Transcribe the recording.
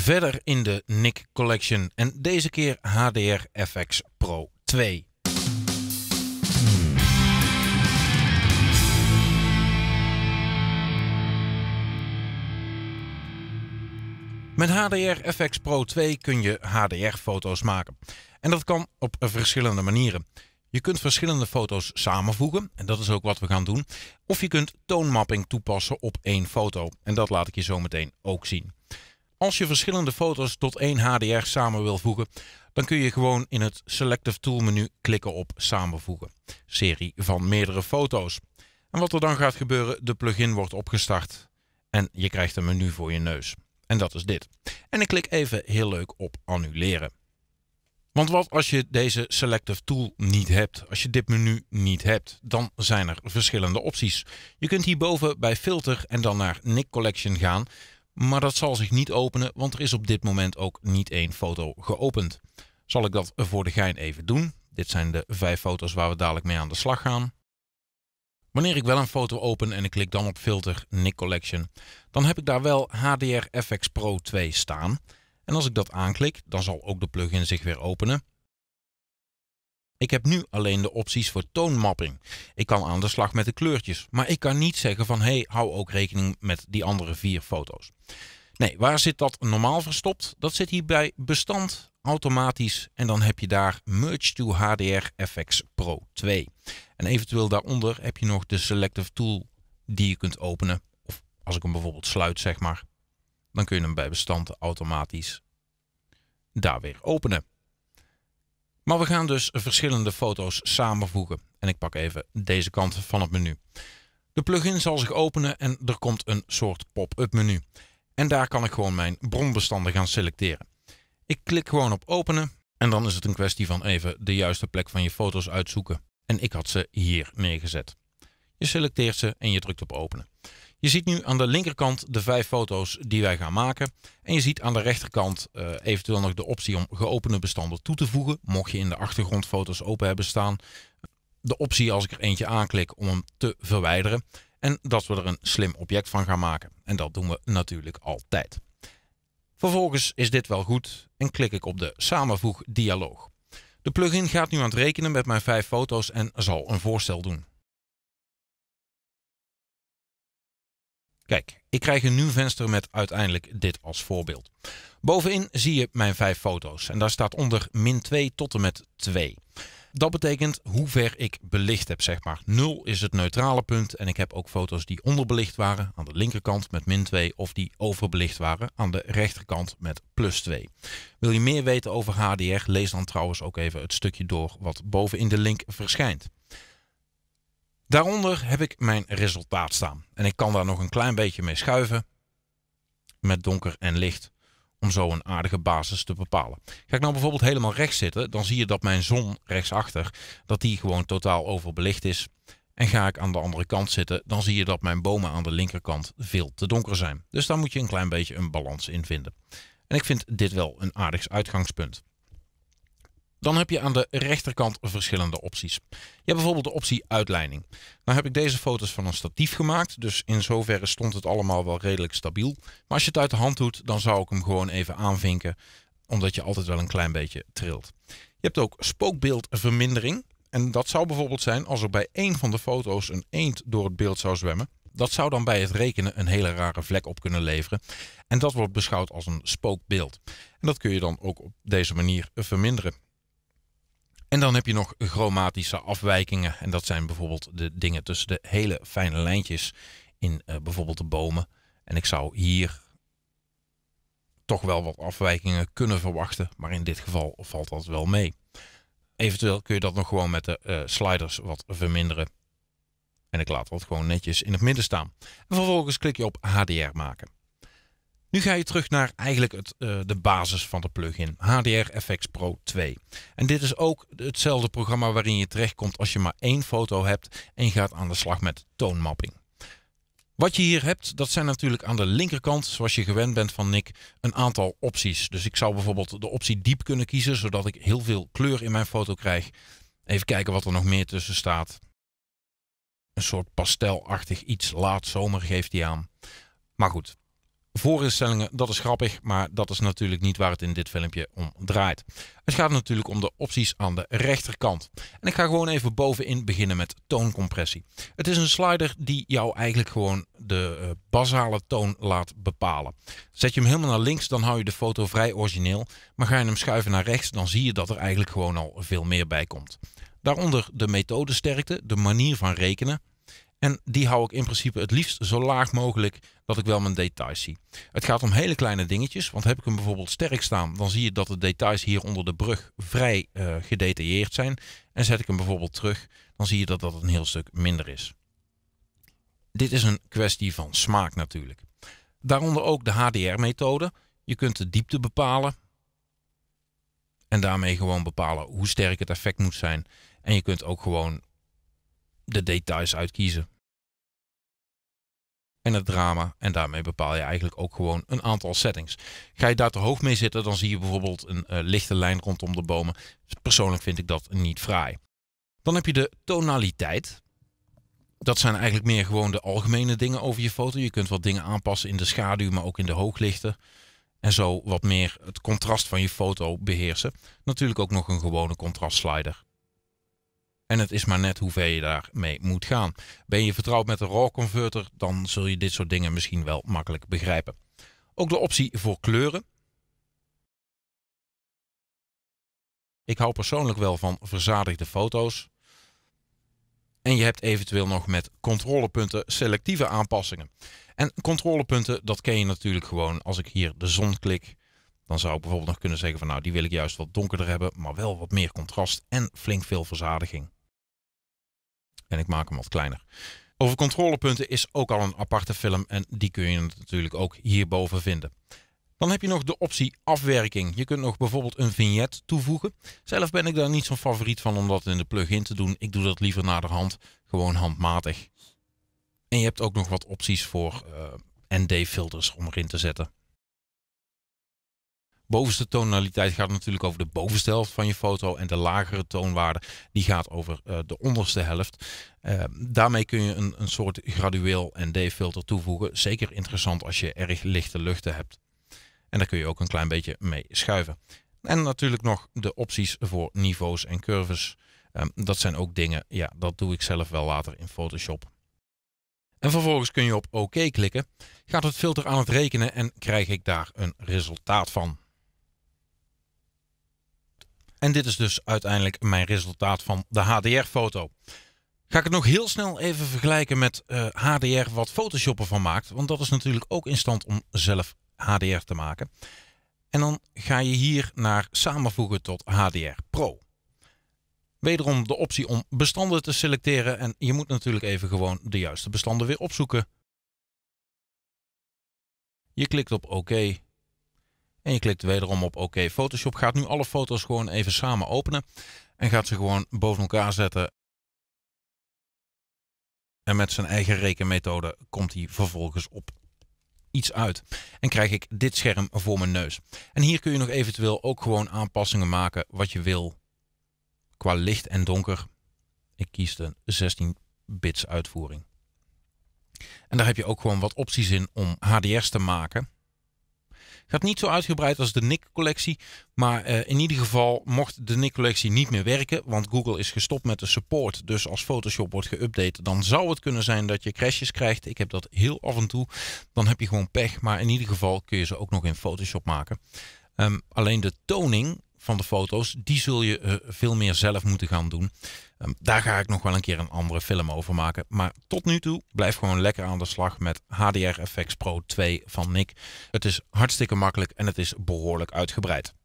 verder in de Nick Collection en deze keer HDR FX Pro 2. Met HDR FX Pro 2 kun je HDR-foto's maken. En dat kan op verschillende manieren. Je kunt verschillende foto's samenvoegen, en dat is ook wat we gaan doen. Of je kunt toonmapping toepassen op één foto, en dat laat ik je zo meteen ook zien. Als je verschillende foto's tot één HDR samen wil voegen, dan kun je gewoon in het Selective Tool menu klikken op Samenvoegen. Serie van meerdere foto's. En wat er dan gaat gebeuren, de plugin wordt opgestart en je krijgt een menu voor je neus. En dat is dit. En ik klik even heel leuk op annuleren. Want wat als je deze Selective Tool niet hebt, als je dit menu niet hebt, dan zijn er verschillende opties. Je kunt hierboven bij Filter en dan naar Nick Collection gaan. Maar dat zal zich niet openen, want er is op dit moment ook niet één foto geopend. Zal ik dat voor de gein even doen. Dit zijn de vijf foto's waar we dadelijk mee aan de slag gaan. Wanneer ik wel een foto open en ik klik dan op filter Nick Collection, dan heb ik daar wel HDR FX Pro 2 staan. En als ik dat aanklik, dan zal ook de plugin zich weer openen. Ik heb nu alleen de opties voor toonmapping. Ik kan aan de slag met de kleurtjes, maar ik kan niet zeggen van hé, hey, hou ook rekening met die andere vier foto's. Nee, waar zit dat normaal verstopt? Dat zit hier bij bestand automatisch en dan heb je daar Merge to HDR FX Pro 2. En eventueel daaronder heb je nog de Selective Tool die je kunt openen. Of als ik hem bijvoorbeeld sluit zeg maar, dan kun je hem bij bestand automatisch daar weer openen. Maar we gaan dus verschillende foto's samenvoegen. En ik pak even deze kant van het menu. De plugin zal zich openen en er komt een soort pop-up menu. En daar kan ik gewoon mijn bronbestanden gaan selecteren. Ik klik gewoon op openen en dan is het een kwestie van even de juiste plek van je foto's uitzoeken. En ik had ze hier neergezet. Je selecteert ze en je drukt op openen. Je ziet nu aan de linkerkant de vijf foto's die wij gaan maken. En je ziet aan de rechterkant eh, eventueel nog de optie om geopende bestanden toe te voegen. Mocht je in de achtergrond foto's open hebben staan. De optie als ik er eentje aanklik om hem te verwijderen. En dat we er een slim object van gaan maken. En dat doen we natuurlijk altijd. Vervolgens is dit wel goed en klik ik op de samenvoeg dialoog. De plugin gaat nu aan het rekenen met mijn vijf foto's en zal een voorstel doen. Kijk, ik krijg een nieuw venster met uiteindelijk dit als voorbeeld. Bovenin zie je mijn vijf foto's en daar staat onder min 2 tot en met 2. Dat betekent hoe ver ik belicht heb, zeg maar. 0 is het neutrale punt en ik heb ook foto's die onderbelicht waren aan de linkerkant met min 2 of die overbelicht waren aan de rechterkant met plus 2. Wil je meer weten over HDR, lees dan trouwens ook even het stukje door wat bovenin de link verschijnt. Daaronder heb ik mijn resultaat staan. En ik kan daar nog een klein beetje mee schuiven met donker en licht om zo een aardige basis te bepalen. Ga ik nou bijvoorbeeld helemaal rechts zitten, dan zie je dat mijn zon rechtsachter, dat die gewoon totaal overbelicht is. En ga ik aan de andere kant zitten, dan zie je dat mijn bomen aan de linkerkant veel te donker zijn. Dus daar moet je een klein beetje een balans in vinden. En ik vind dit wel een aardig uitgangspunt. Dan heb je aan de rechterkant verschillende opties. Je hebt bijvoorbeeld de optie uitleiding. Nou heb ik deze foto's van een statief gemaakt, dus in zoverre stond het allemaal wel redelijk stabiel. Maar als je het uit de hand doet, dan zou ik hem gewoon even aanvinken, omdat je altijd wel een klein beetje trilt. Je hebt ook spookbeeldvermindering. En dat zou bijvoorbeeld zijn als er bij één van de foto's een eend door het beeld zou zwemmen. Dat zou dan bij het rekenen een hele rare vlek op kunnen leveren. En dat wordt beschouwd als een spookbeeld. En dat kun je dan ook op deze manier verminderen. En dan heb je nog chromatische afwijkingen. En dat zijn bijvoorbeeld de dingen tussen de hele fijne lijntjes in eh, bijvoorbeeld de bomen. En ik zou hier toch wel wat afwijkingen kunnen verwachten. Maar in dit geval valt dat wel mee. Eventueel kun je dat nog gewoon met de eh, sliders wat verminderen. En ik laat dat gewoon netjes in het midden staan. En vervolgens klik je op HDR maken. Nu ga je terug naar eigenlijk het, eh, de basis van de plugin, HDR FX Pro 2. En dit is ook hetzelfde programma waarin je terechtkomt als je maar één foto hebt en je gaat aan de slag met toonmapping. Wat je hier hebt, dat zijn natuurlijk aan de linkerkant, zoals je gewend bent van Nick, een aantal opties. Dus ik zou bijvoorbeeld de optie diep kunnen kiezen, zodat ik heel veel kleur in mijn foto krijg. Even kijken wat er nog meer tussen staat. Een soort pastelachtig iets, laat zomer geeft hij aan. Maar goed, voorinstellingen. Dat is grappig, maar dat is natuurlijk niet waar het in dit filmpje om draait. Het gaat natuurlijk om de opties aan de rechterkant. En ik ga gewoon even bovenin beginnen met tooncompressie. Het is een slider die jou eigenlijk gewoon de eh, basale toon laat bepalen. Zet je hem helemaal naar links, dan hou je de foto vrij origineel. Maar ga je hem schuiven naar rechts, dan zie je dat er eigenlijk gewoon al veel meer bij komt. Daaronder de methodesterkte, de manier van rekenen, en die hou ik in principe het liefst zo laag mogelijk dat ik wel mijn details zie. Het gaat om hele kleine dingetjes, want heb ik hem bijvoorbeeld sterk staan, dan zie je dat de details hier onder de brug vrij eh, gedetailleerd zijn. En zet ik hem bijvoorbeeld terug, dan zie je dat dat een heel stuk minder is. Dit is een kwestie van smaak natuurlijk. Daaronder ook de HDR-methode. Je kunt de diepte bepalen. En daarmee gewoon bepalen hoe sterk het effect moet zijn. En je kunt ook gewoon de details uitkiezen en het drama. En daarmee bepaal je eigenlijk ook gewoon een aantal settings. Ga je daar te hoog mee zitten, dan zie je bijvoorbeeld een eh, lichte lijn rondom de bomen. Persoonlijk vind ik dat niet fraai. Dan heb je de tonaliteit. Dat zijn eigenlijk meer gewoon de algemene dingen over je foto. Je kunt wat dingen aanpassen in de schaduw, maar ook in de hooglichten. En zo wat meer het contrast van je foto beheersen. Natuurlijk ook nog een gewone contrastslider. En het is maar net hoe ver je daarmee moet gaan. Ben je vertrouwd met een RAW converter, dan zul je dit soort dingen misschien wel makkelijk begrijpen. Ook de optie voor kleuren. Ik hou persoonlijk wel van verzadigde foto's. En je hebt eventueel nog met controlepunten selectieve aanpassingen. En controlepunten, dat ken je natuurlijk gewoon als ik hier de zon klik. Dan zou ik bijvoorbeeld nog kunnen zeggen van nou, die wil ik juist wat donkerder hebben, maar wel wat meer contrast en flink veel verzadiging en ik maak hem wat kleiner. Over controlepunten is ook al een aparte film en die kun je natuurlijk ook hierboven vinden. Dan heb je nog de optie afwerking. Je kunt nog bijvoorbeeld een vignet toevoegen. Zelf ben ik daar niet zo'n favoriet van om dat in de plugin te doen. Ik doe dat liever naderhand, gewoon handmatig. En je hebt ook nog wat opties voor eh, ND-filters om erin te zetten bovenste tonaliteit gaat natuurlijk over de bovenste helft van je foto. En de lagere toonwaarde die gaat over eh, de onderste helft. Eh, daarmee kun je een, een soort gradueel ND-filter toevoegen. Zeker interessant als je erg lichte luchten hebt. En daar kun je ook een klein beetje mee schuiven. En natuurlijk nog de opties voor niveaus en curves. Eh, dat zijn ook dingen, ja, dat doe ik zelf wel later in Photoshop. En vervolgens kun je op OK klikken. Gaat het filter aan het rekenen en krijg ik daar een resultaat van. En dit is dus uiteindelijk mijn resultaat van de HDR-foto. Ga ik het nog heel snel even vergelijken met HDR eh, wat Photoshop ervan maakt. Want dat is natuurlijk ook in stand om zelf HDR te maken. En dan ga je hier naar samenvoegen tot HDR Pro. Wederom de optie om bestanden te selecteren. En je moet natuurlijk even gewoon de juiste bestanden weer opzoeken. Je klikt op OK. En je klikt wederom op OK Photoshop. Gaat nu alle foto's gewoon even samen openen. En gaat ze gewoon boven elkaar zetten. En met zijn eigen rekenmethode komt hij vervolgens op iets uit. En krijg ik dit scherm voor mijn neus. En hier kun je nog eventueel ook gewoon aanpassingen maken wat je wil. Qua licht en donker. Ik kies de 16 bits uitvoering. En daar heb je ook gewoon wat opties in om HDR's te maken. Gaat niet zo uitgebreid als de Nick-collectie. Maar eh, in ieder geval mocht de Nick-collectie niet meer werken. Want Google is gestopt met de support. Dus als Photoshop wordt geüpdate, dan zou het kunnen zijn dat je crashes krijgt. Ik heb dat heel af en toe. Dan heb je gewoon pech. Maar in ieder geval kun je ze ook nog in Photoshop maken. Ehm, alleen de toning van de foto's, die zul je eh, veel meer zelf moeten gaan doen. Ehm, daar ga ik nog wel een keer een andere film over maken. Maar tot nu toe blijf gewoon lekker aan de slag met HDR FX Pro 2 van Nick. Het is hartstikke makkelijk en het is behoorlijk uitgebreid.